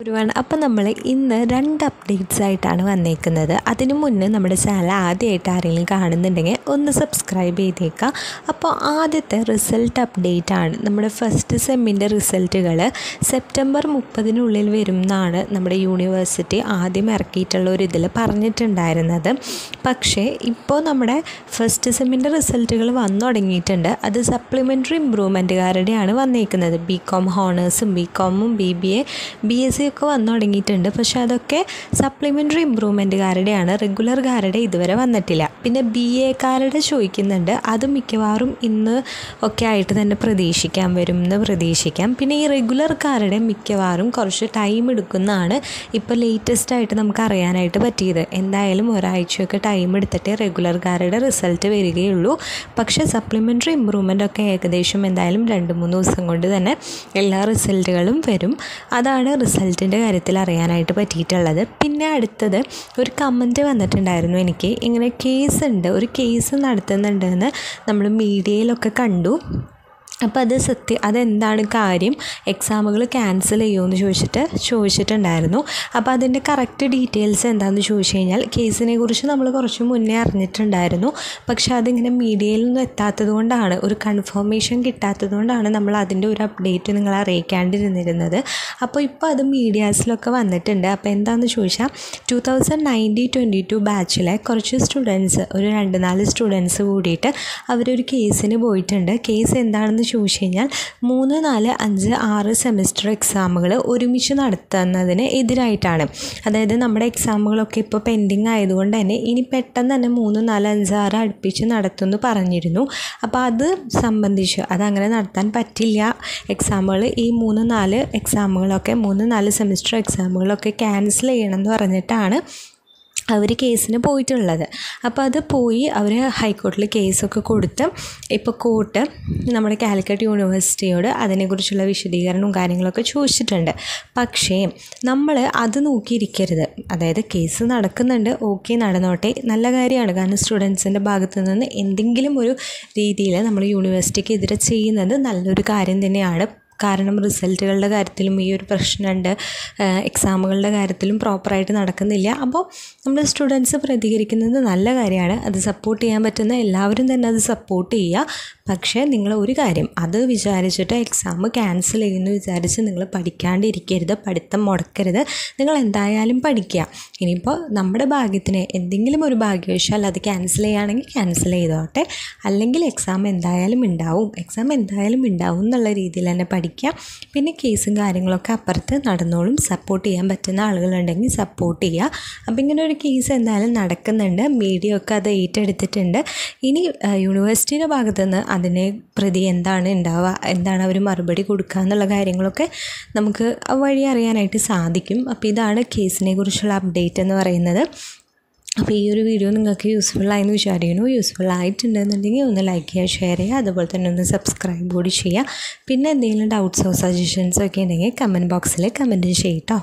ഗുരുവാണ് അപ്പം നമ്മൾ ഇന്ന് രണ്ട് അപ്ഡേറ്റ്സ് ആയിട്ടാണ് വന്നേക്കുന്നത് അതിനു മുന്നേ നമ്മുടെ ചാനൽ ആദ്യമായിട്ട് ആരെങ്കിലും കാണുന്നുണ്ടെങ്കിൽ ഒന്ന് സബ്സ്ക്രൈബ് ചെയ്തേക്കാം അപ്പോൾ ആദ്യത്തെ റിസൾട്ട് അപ്ഡേറ്റ് ആണ് നമ്മുടെ ഫസ്റ്റ് സെമ്മിൻ്റെ റിസൾട്ടുകൾ സെപ്റ്റംബർ മുപ്പതിനുള്ളിൽ വരും എന്നാണ് നമ്മുടെ യൂണിവേഴ്സിറ്റി ആദ്യം ഇറക്കിയിട്ടുള്ള ഒരു ഇതിൽ പറഞ്ഞിട്ടുണ്ടായിരുന്നത് പക്ഷേ ഇപ്പോൾ നമ്മുടെ ഫസ്റ്റ് സെമ്മിൻ്റെ റിസൾട്ടുകൾ വന്നു തുടങ്ങിയിട്ടുണ്ട് അത് സപ്ലിമെൻ്ററി ഇമ്പ്രൂവ്മെൻറ്റുകാരുടെയാണ് വന്നേക്കുന്നത് ബി കോം ഹോണേഴ്സും ബി കോമും B B A B S C ഒക്കെ വന്നു തുടങ്ങിയിട്ടുണ്ട് പക്ഷേ അതൊക്കെ സപ്ലിമെൻ്ററി ഇമ്പ്രൂവ്മെൻറ്റുകാരുടെയാണ് റെഗുലർകാരുടെ ഇതുവരെ വന്നിട്ടില്ല പിന്നെ ബി എക്കാരുടെ ചോദിക്കുന്നുണ്ട് അത് മിക്കവാറും ഇന്ന് ഒക്കെ ആയിട്ട് തന്നെ പ്രതീക്ഷിക്കാൻ വരും എന്ന് പ്രതീക്ഷിക്കാം പിന്നെ ഈ റെഗുലർകാരുടെ മിക്കവാറും കുറച്ച് ടൈം എടുക്കുന്നതാണ് ഇപ്പോൾ ലേറ്റസ്റ്റ് ആയിട്ട് നമുക്ക് അറിയാനായിട്ട് പറ്റിയത് എന്തായാലും ഒരാഴ്ചയൊക്കെ ടൈം എടുത്തിട്ടേ റെഗുലർകാരുടെ റിസൾട്ട് വരികയുള്ളൂ പക്ഷേ സപ്ലിമെൻ്ററി ഇമ്പ്രൂവ്മെൻ്റ് ഒക്കെ ഏകദേശം എന്തായാലും രണ്ട് മൂന്ന് ദിവസം കൊണ്ട് തന്നെ എല്ലാ റിസൾട്ടുകളും വരും അതാണ് റിസൾട്ട് റിസൾട്ടിൻ്റെ കാര്യത്തിൽ അറിയാനായിട്ട് പറ്റിയിട്ടുള്ളത് പിന്നെ അടുത്തത് ഒരു കമൻറ്റ് വന്നിട്ടുണ്ടായിരുന്നു എനിക്ക് ഇങ്ങനെ കേസ് ഉണ്ട് ഒരു കേസ് നടത്തുന്നുണ്ടെന്ന് നമ്മൾ മീഡിയയിലൊക്കെ കണ്ടു അപ്പോൾ അത് സത്യം അതെന്താണ് കാര്യം എക്സാമുകൾ ക്യാൻസൽ ചെയ്യുമെന്ന് എന്ന് ചോദിച്ചിട്ട് ചോദിച്ചിട്ടുണ്ടായിരുന്നു അപ്പോൾ അതിൻ്റെ കറക്റ്റ് ഡീറ്റെയിൽസ് എന്താണെന്ന് ചോദിച്ചു കഴിഞ്ഞാൽ കേസിനെ കുറിച്ച് നമ്മൾ കുറച്ച് മുന്നേ അറിഞ്ഞിട്ടുണ്ടായിരുന്നു പക്ഷേ അതിങ്ങനെ നിന്നും എത്താത്തത് കൊണ്ടാണ് ഒരു കൺഫർമേഷൻ കിട്ടാത്തത് കൊണ്ടാണ് നമ്മൾ അതിൻ്റെ ഒരു അപ്ഡേറ്റ് നിങ്ങളെ അറിയിക്കാണ്ടിരുന്നിരുന്നത് അപ്പോൾ ഇപ്പോൾ അത് മീഡിയാസിലൊക്കെ വന്നിട്ടുണ്ട് അപ്പോൾ എന്താണെന്ന് ചോദിച്ചാൽ two thousand ninety twenty two ബാച്ചിലെ കുറച്ച് സ്റ്റുഡൻസ് ഒരു രണ്ട് നാല് സ്റ്റുഡൻസ് കൂടിയിട്ട് അവരൊരു കേസിന് പോയിട്ടുണ്ട് കേസ് എന്താണെന്ന് ചോദിച്ചു കഴിഞ്ഞാൽ മൂന്ന് നാല് അഞ്ച് ആറ് സെമിസ്റ്റർ എക്സാമുകൾ ഒരുമിച്ച് നടത്തുന്നതിന് എതിരായിട്ടാണ് അതായത് നമ്മുടെ എക്സാമുകളൊക്കെ ഇപ്പോൾ പെൻഡിങ് ആയതുകൊണ്ട് തന്നെ ഇനി പെട്ടെന്ന് തന്നെ മൂന്ന് നാല് അഞ്ച് ആറ് അടുപ്പിച്ച് നടത്തുമെന്ന് പറഞ്ഞിരുന്നു അപ്പോൾ അത് സംബന്ധിച്ച് അതങ്ങനെ നടത്താൻ പറ്റില്ല എക്സാമുകൾ ഈ മൂന്ന് നാല് എക്സാമുകളൊക്കെ മൂന്ന് നാല് സെമിസ്റ്റർ എക്സാമുകളൊക്കെ ക്യാൻസൽ ചെയ്യണമെന്ന് പറഞ്ഞിട്ടാണ് അവർ കേസിന് പോയിട്ടുള്ളത് അപ്പോൾ അത് പോയി അവർ ഹൈക്കോർട്ടിൽ കേസൊക്കെ കൊടുത്ത് ഇപ്പോൾ കോർട്ട് നമ്മുടെ കാലിക്കറ്റ് യൂണിവേഴ്സിറ്റിയോട് അതിനെക്കുറിച്ചുള്ള വിശദീകരണവും കാര്യങ്ങളൊക്കെ ചോദിച്ചിട്ടുണ്ട് പക്ഷേ നമ്മൾ അത് നോക്കിയിരിക്കരുത് അതായത് കേസ് നടക്കുന്നുണ്ട് ഓക്കെ നടന്നോട്ടെ നല്ല കാര്യമാണ് കാരണം സ്റ്റുഡൻസിൻ്റെ ഭാഗത്ത് നിന്ന് എന്തെങ്കിലും ഒരു രീതിയിൽ നമ്മൾ യൂണിവേഴ്സിറ്റിക്ക് എതിരെ ചെയ്യുന്നത് നല്ലൊരു കാര്യം തന്നെയാണ് കാരണം റിസൾട്ടുകളുടെ കാര്യത്തിലും ഈ ഒരു പ്രശ്നമുണ്ട് എക്സാമുകളുടെ കാര്യത്തിലും പ്രോപ്പറായിട്ട് നടക്കുന്നില്ല അപ്പോൾ നമ്മൾ സ്റ്റുഡൻസ് പ്രതികരിക്കുന്നത് നല്ല കാര്യമാണ് അത് സപ്പോർട്ട് ചെയ്യാൻ പറ്റുന്ന എല്ലാവരും തന്നെ അത് സപ്പോർട്ട് ചെയ്യുക പക്ഷേ നിങ്ങൾ ഒരു കാര്യം അത് വിചാരിച്ചിട്ട് എക്സാം ക്യാൻസൽ ചെയ്യുന്നു വിചാരിച്ച് നിങ്ങൾ പഠിക്കാണ്ടിരിക്കരുത് പഠിത്തം മുടക്കരുത് നിങ്ങൾ എന്തായാലും പഠിക്കുക ഇനിയിപ്പോൾ നമ്മുടെ ഭാഗ്യത്തിന് എന്തെങ്കിലും ഒരു ഭാഗ്യവശാൽ അത് ക്യാൻസൽ ചെയ്യുകയാണെങ്കിൽ ക്യാൻസൽ ചെയ്തോട്ടെ അല്ലെങ്കിൽ എക്സാം എന്തായാലും ഉണ്ടാവും എക്സാം എന്തായാലും ഉണ്ടാവും എന്നുള്ള രീതിയിൽ തന്നെ പഠിക്കുക പഠിക്കുക പിന്നെ കേസും കാര്യങ്ങളൊക്കെ അപ്പുറത്ത് നടന്നോളും സപ്പോർട്ട് ചെയ്യാൻ പറ്റുന്ന ആളുകളുണ്ടെങ്കിൽ സപ്പോർട്ട് ചെയ്യുക അപ്പോൾ ഇങ്ങനെ ഒരു കേസ് എന്തായാലും നടക്കുന്നുണ്ട് മീഡിയ ഒക്കെ അത് ഏറ്റെടുത്തിട്ടുണ്ട് ഇനി യൂണിവേഴ്സിറ്റിയുടെ ഭാഗത്തു നിന്ന് അതിനെ പ്രതി എന്താണ് ഉണ്ടാവുക എന്താണ് അവർ മറുപടി കൊടുക്കുക എന്നുള്ള കാര്യങ്ങളൊക്കെ നമുക്ക് വഴി അറിയാനായിട്ട് സാധിക്കും അപ്പോൾ ഇതാണ് കേസിനെ കുറിച്ചുള്ള അപ്ഡേറ്റ് എന്ന് പറയുന്നത് അപ്പോൾ ഈ ഒരു വീഡിയോ നിങ്ങൾക്ക് യൂസ്ഫുൾ ആയെന്ന് വിചാരിക്കുന്നു യൂസ്ഫുൾ ആയിട്ടുണ്ടെന്നുണ്ടെങ്കിൽ ഒന്ന് ലൈക്ക് ചെയ്യുക ഷെയർ ചെയ്യുക അതുപോലെ തന്നെ ഒന്ന് സബ്സ്ക്രൈബ് കൂടി ചെയ്യുക പിന്നെ എന്തെങ്കിലും ഡൗട്ട്സോ സജഷൻസോ ഒക്കെ ഉണ്ടെങ്കിൽ കമൻറ്റ് ബോക്സിൽ കമൻറ്റ് ചെയ്യട്ടോ